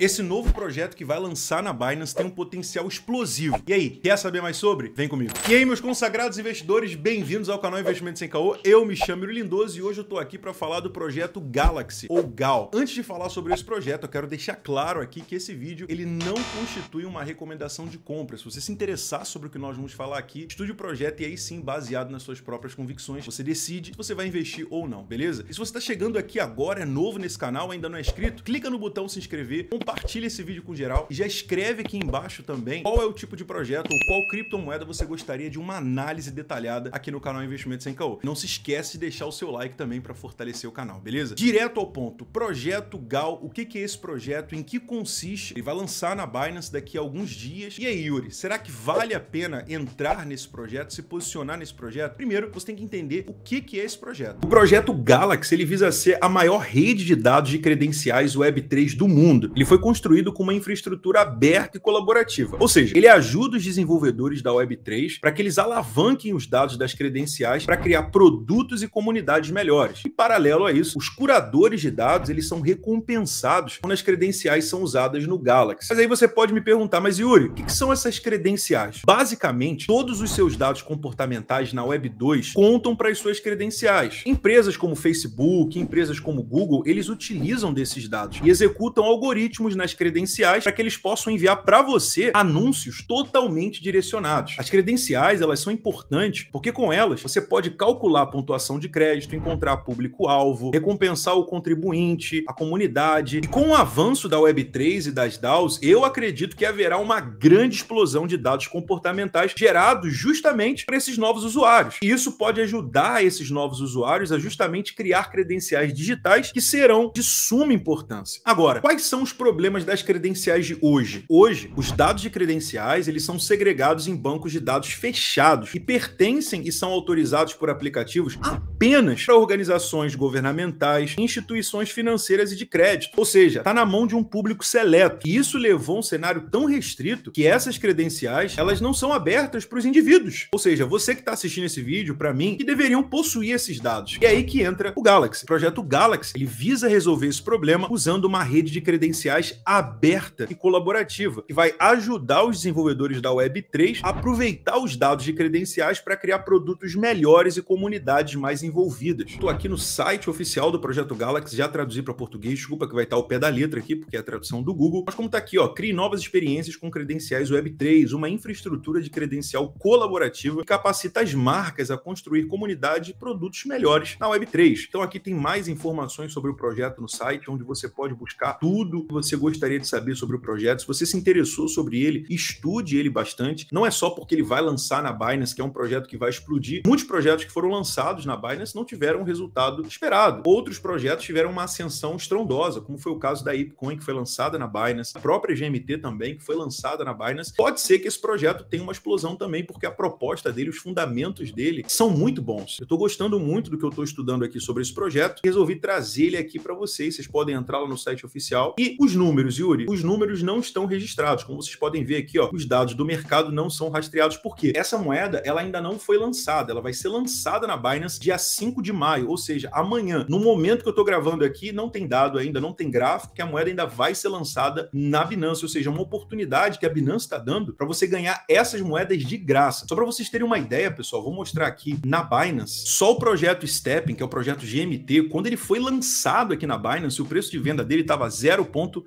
Esse novo projeto que vai lançar na Binance tem um potencial explosivo. E aí, quer saber mais sobre? Vem comigo. E aí, meus consagrados investidores, bem-vindos ao canal Investimentos Sem Caô. Eu me chamo Iro Lindoso e hoje eu tô aqui para falar do projeto Galaxy, ou GAL. Antes de falar sobre esse projeto, eu quero deixar claro aqui que esse vídeo, ele não constitui uma recomendação de compra. Se você se interessar sobre o que nós vamos falar aqui, estude o projeto e aí sim, baseado nas suas próprias convicções, você decide se você vai investir ou não, beleza? E se você tá chegando aqui agora, é novo nesse canal, ainda não é inscrito, clica no botão se inscrever, compartilha esse vídeo com geral e já escreve aqui embaixo também qual é o tipo de projeto ou qual criptomoeda você gostaria de uma análise detalhada aqui no canal Investimento Sem Caô. Não se esquece de deixar o seu like também para fortalecer o canal, beleza? Direto ao ponto, projeto Gal, o que, é esse projeto, em que consiste? Ele vai lançar na Binance daqui a alguns dias. E aí, Yuri, será que vale a pena entrar nesse projeto, se posicionar nesse projeto? Primeiro, você tem que entender o que, que é esse projeto. O projeto Galaxy, ele visa ser a maior rede de dados de credenciais Web3 do mundo. Ele foi foi construído com uma infraestrutura aberta e colaborativa. Ou seja, ele ajuda os desenvolvedores da Web3 para que eles alavanquem os dados das credenciais para criar produtos e comunidades melhores. E paralelo a isso, os curadores de dados, eles são recompensados quando as credenciais são usadas no Galaxy. Mas aí você pode me perguntar, mas Yuri, o que, que são essas credenciais? Basicamente, todos os seus dados comportamentais na Web2 contam para as suas credenciais. Empresas como Facebook, empresas como Google, eles utilizam desses dados e executam algoritmos nas credenciais para que eles possam enviar para você anúncios totalmente direcionados. As credenciais, elas são importantes porque com elas você pode calcular a pontuação de crédito, encontrar público-alvo, recompensar o contribuinte, a comunidade. E com o avanço da Web3 e das DAOs, eu acredito que haverá uma grande explosão de dados comportamentais gerados justamente para esses novos usuários. E isso pode ajudar esses novos usuários a justamente criar credenciais digitais que serão de suma importância. Agora, quais são os problemas problemas das credenciais de hoje. Hoje, os dados de credenciais, eles são segregados em bancos de dados fechados e pertencem e são autorizados por aplicativos apenas para organizações governamentais, instituições financeiras e de crédito. Ou seja, está na mão de um público seleto. E isso levou a um cenário tão restrito que essas credenciais, elas não são abertas para os indivíduos. Ou seja, você que está assistindo esse vídeo, para mim, que deveriam possuir esses dados. E é aí que entra o Galaxy. O projeto Galaxy, ele visa resolver esse problema usando uma rede de credenciais mais aberta e colaborativa, que vai ajudar os desenvolvedores da Web3 a aproveitar os dados de credenciais para criar produtos melhores e comunidades mais envolvidas. Estou aqui no site oficial do Projeto Galaxy, já traduzi para português, desculpa que vai estar ao pé da letra aqui, porque é a tradução do Google, mas como está aqui, ó, crie novas experiências com credenciais Web3, uma infraestrutura de credencial colaborativa que capacita as marcas a construir comunidade e produtos melhores na Web3. Então aqui tem mais informações sobre o projeto no site, onde você pode buscar tudo que você você gostaria de saber sobre o projeto, se você se interessou sobre ele, estude ele bastante. Não é só porque ele vai lançar na Binance, que é um projeto que vai explodir. Muitos projetos que foram lançados na Binance não tiveram o resultado esperado. Outros projetos tiveram uma ascensão estrondosa, como foi o caso da Bitcoin, que foi lançada na Binance, a própria GMT também, que foi lançada na Binance. Pode ser que esse projeto tenha uma explosão também, porque a proposta dele, os fundamentos dele são muito bons. Eu estou gostando muito do que eu estou estudando aqui sobre esse projeto. Resolvi trazer ele aqui para vocês. Vocês podem entrar lá no site oficial e os números, Yuri? Os números não estão registrados. Como vocês podem ver aqui, ó, os dados do mercado não são rastreados. Por quê? Essa moeda ela ainda não foi lançada. Ela vai ser lançada na Binance dia 5 de maio, ou seja, amanhã. No momento que eu estou gravando aqui, não tem dado ainda, não tem gráfico, que a moeda ainda vai ser lançada na Binance. Ou seja, uma oportunidade que a Binance está dando para você ganhar essas moedas de graça. Só para vocês terem uma ideia, pessoal, vou mostrar aqui na Binance. Só o projeto Stepping, que é o projeto GMT, quando ele foi lançado aqui na Binance, o preço de venda dele estava 0.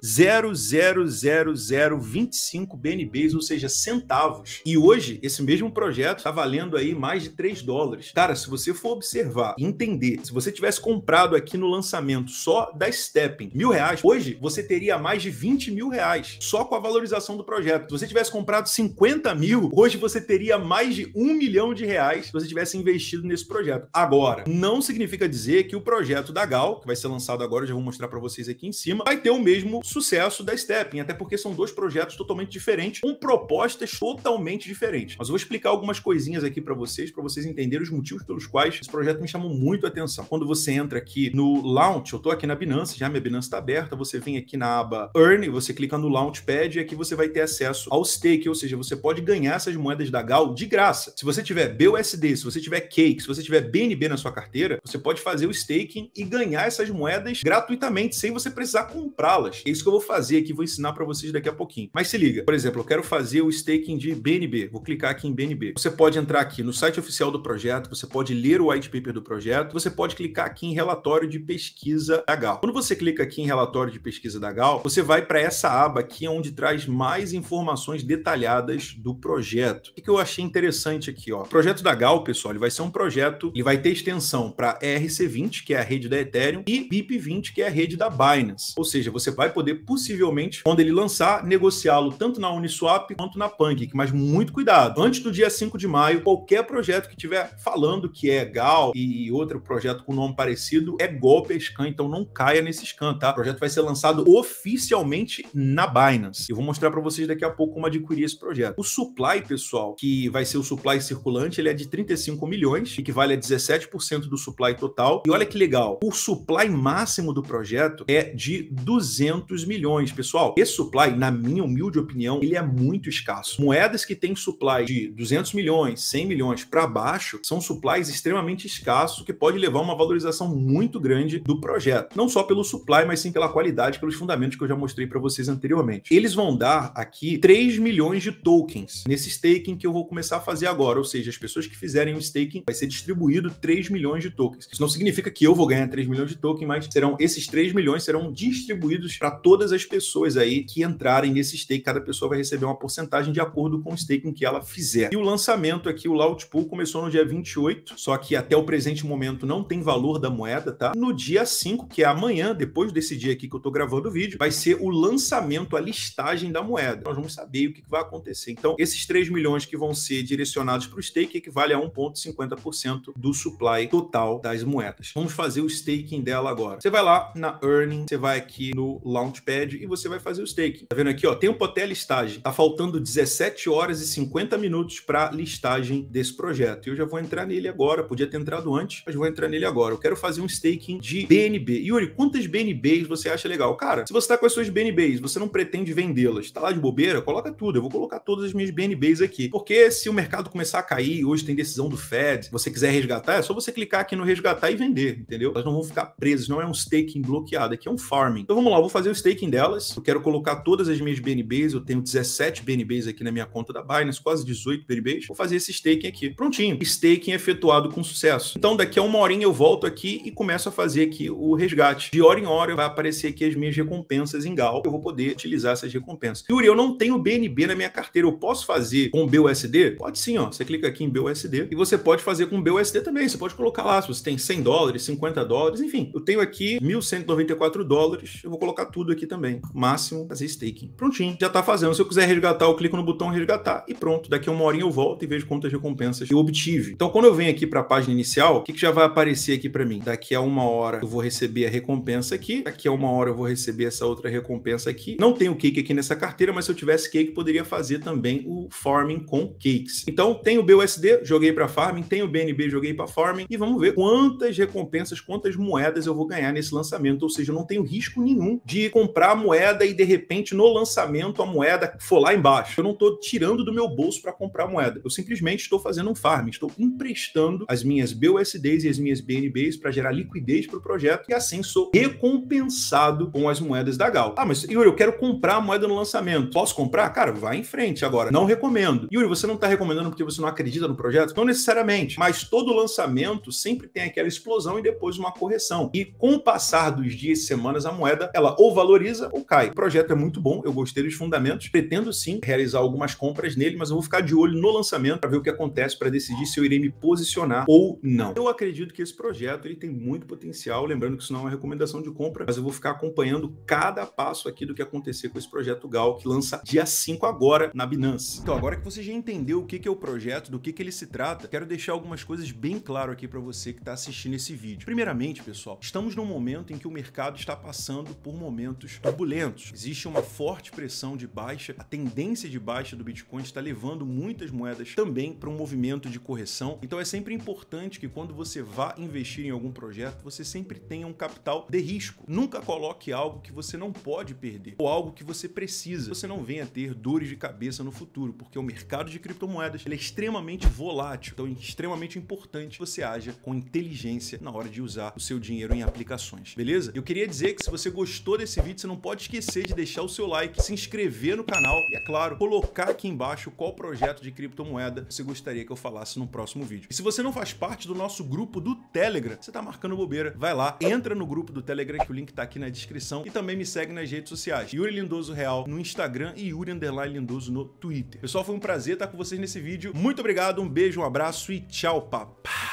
0,00025 BNBs, ou seja, centavos. E hoje, esse mesmo projeto está valendo aí mais de 3 dólares. Cara, se você for observar e entender, se você tivesse comprado aqui no lançamento só da stepping mil reais, hoje você teria mais de 20 mil reais só com a valorização do projeto. Se você tivesse comprado 50 mil, hoje você teria mais de um milhão de reais se você tivesse investido nesse projeto. Agora, não significa dizer que o projeto da Gal, que vai ser lançado agora, já vou mostrar para vocês aqui em cima, vai ter o mesmo sucesso da Stepping, até porque são dois projetos totalmente diferentes, com propostas totalmente diferentes. Mas eu vou explicar algumas coisinhas aqui para vocês, para vocês entenderem os motivos pelos quais esse projeto me chamou muito a atenção. Quando você entra aqui no Launch, eu estou aqui na Binance, já minha Binance está aberta, você vem aqui na aba Earn, você clica no Launchpad e aqui você vai ter acesso ao stake, ou seja, você pode ganhar essas moedas da GAL de graça. Se você tiver BUSD, se você tiver Cake, se você tiver BNB na sua carteira, você pode fazer o staking e ganhar essas moedas gratuitamente, sem você precisar comprá-las. É isso isso que eu vou fazer aqui, vou ensinar para vocês daqui a pouquinho. Mas se liga, por exemplo, eu quero fazer o staking de BNB. Vou clicar aqui em BNB. Você pode entrar aqui no site oficial do projeto, você pode ler o white paper do projeto, você pode clicar aqui em relatório de pesquisa da Gal. Quando você clica aqui em relatório de pesquisa da Gal, você vai para essa aba aqui onde traz mais informações detalhadas do projeto. O que eu achei interessante aqui, ó. O projeto da Gal, pessoal, ele vai ser um projeto, ele vai ter extensão para ERC20, que é a rede da Ethereum, e BIP20, que é a rede da Binance. Ou seja, você vai poder possivelmente quando ele lançar, negociá-lo tanto na Uniswap quanto na Pancake, mas muito cuidado. Antes do dia 5 de maio, qualquer projeto que tiver falando que é GAL e outro projeto com nome parecido é golpe é scan, então não caia nesse scan, tá? O projeto vai ser lançado oficialmente na Binance. Eu vou mostrar para vocês daqui a pouco como adquirir esse projeto. O supply, pessoal, que vai ser o supply circulante, ele é de 35 milhões, equivale a 17% do supply total. E olha que legal, o supply máximo do projeto é de 200 200 milhões, pessoal. Esse supply, na minha humilde opinião, ele é muito escasso. Moedas que têm supply de 200 milhões, 100 milhões para baixo, são supplies extremamente escassos que pode levar a uma valorização muito grande do projeto. Não só pelo supply, mas sim pela qualidade, pelos fundamentos que eu já mostrei para vocês anteriormente. Eles vão dar aqui 3 milhões de tokens nesse staking que eu vou começar a fazer agora, ou seja, as pessoas que fizerem o staking vai ser distribuído 3 milhões de tokens. Isso não significa que eu vou ganhar 3 milhões de tokens, mas serão esses 3 milhões serão distribuídos para todos todas as pessoas aí que entrarem nesse stake. Cada pessoa vai receber uma porcentagem de acordo com o staking que ela fizer. E o lançamento aqui, o pool começou no dia 28, só que até o presente momento não tem valor da moeda, tá? No dia 5, que é amanhã, depois desse dia aqui que eu tô gravando o vídeo, vai ser o lançamento, a listagem da moeda. Nós vamos saber o que vai acontecer. Então, esses 3 milhões que vão ser direcionados para o stake equivale a 1,50% do supply total das moedas. Vamos fazer o staking dela agora. Você vai lá na Earning, você vai aqui no Launch Launchpad e você vai fazer o staking. Tá vendo aqui, ó, tempo até a listagem. Tá faltando 17 horas e 50 minutos para listagem desse projeto. Eu já vou entrar nele agora, podia ter entrado antes, mas vou entrar nele agora. Eu quero fazer um staking de BNB. Yuri, quantas BNBs você acha legal? Cara, se você tá com as suas BNBs, você não pretende vendê-las, tá lá de bobeira, coloca tudo. Eu vou colocar todas as minhas BNBs aqui. Porque se o mercado começar a cair, hoje tem decisão do Fed, você quiser resgatar, é só você clicar aqui no resgatar e vender, entendeu? Elas não vão ficar presas, não é um staking bloqueado, aqui é um farming. Então vamos lá, eu vou fazer o staking delas. Eu quero colocar todas as minhas BNBs. Eu tenho 17 BNBs aqui na minha conta da Binance, quase 18 BNBs. Vou fazer esse staking aqui. Prontinho. Staking efetuado com sucesso. Então, daqui a uma horinha eu volto aqui e começo a fazer aqui o resgate. De hora em hora vai aparecer aqui as minhas recompensas em GAL. Eu vou poder utilizar essas recompensas. Yuri, eu não tenho BNB na minha carteira. Eu posso fazer com BUSD? Pode sim, ó. Você clica aqui em BUSD e você pode fazer com BUSD também. Você pode colocar lá se você tem 100 dólares, 50 dólares, enfim. Eu tenho aqui 1.194 dólares. Eu vou colocar tudo tudo aqui também. Máximo, fazer staking. Prontinho, já tá fazendo. Se eu quiser resgatar, eu clico no botão resgatar e pronto. Daqui uma horinha eu volto e vejo quantas recompensas eu obtive. Então, quando eu venho aqui para a página inicial, o que, que já vai aparecer aqui para mim? Daqui a uma hora eu vou receber a recompensa aqui, daqui a uma hora eu vou receber essa outra recompensa aqui. Não tenho cake aqui nessa carteira, mas se eu tivesse cake, poderia fazer também o farming com cakes. Então, tem o BUSD, joguei para farming, tem o BNB, joguei para farming e vamos ver quantas recompensas, quantas moedas eu vou ganhar nesse lançamento. Ou seja, eu não tenho risco nenhum de comprar a moeda e de repente no lançamento a moeda for lá embaixo. Eu não estou tirando do meu bolso para comprar a moeda. Eu simplesmente estou fazendo um farm, estou emprestando as minhas BUSDs e as minhas BNBs para gerar liquidez para o projeto e assim sou recompensado com as moedas da Gal. Ah, mas Yuri, eu quero comprar a moeda no lançamento. Posso comprar? Cara, vai em frente agora. Não recomendo. Yuri, você não está recomendando porque você não acredita no projeto? Não necessariamente, mas todo lançamento sempre tem aquela explosão e depois uma correção. E com o passar dos dias e semanas, a moeda ela ou valor valoriza ou cai. O projeto é muito bom, eu gostei dos fundamentos, pretendo sim realizar algumas compras nele, mas eu vou ficar de olho no lançamento para ver o que acontece para decidir se eu irei me posicionar ou não. Eu acredito que esse projeto ele tem muito potencial, lembrando que isso não é uma recomendação de compra, mas eu vou ficar acompanhando cada passo aqui do que acontecer com esse projeto Gal, que lança dia 5 agora na Binance. Então, agora que você já entendeu o que é o projeto, do que ele se trata, quero deixar algumas coisas bem claro aqui para você que está assistindo esse vídeo. Primeiramente, pessoal, estamos num momento em que o mercado está passando por momentos turbulentos. Existe uma forte pressão de baixa, a tendência de baixa do Bitcoin está levando muitas moedas também para um movimento de correção. Então é sempre importante que quando você vá investir em algum projeto, você sempre tenha um capital de risco. Nunca coloque algo que você não pode perder ou algo que você precisa. Você não venha ter dores de cabeça no futuro, porque o mercado de criptomoedas é extremamente volátil, então é extremamente importante que você haja com inteligência na hora de usar o seu dinheiro em aplicações. Beleza? Eu queria dizer que se você gostou desse vídeo, vídeo, você não pode esquecer de deixar o seu like, se inscrever no canal e, é claro, colocar aqui embaixo qual projeto de criptomoeda você gostaria que eu falasse no próximo vídeo. E se você não faz parte do nosso grupo do Telegram, você tá marcando bobeira, vai lá, entra no grupo do Telegram, que o link tá aqui na descrição, e também me segue nas redes sociais, Yuri Lindoso Real no Instagram e Yuri Underline Lindoso no Twitter. Pessoal, foi um prazer estar com vocês nesse vídeo. Muito obrigado, um beijo, um abraço e tchau, papá!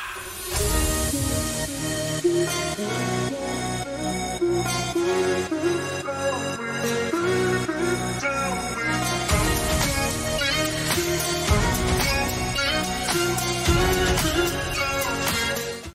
Thank you.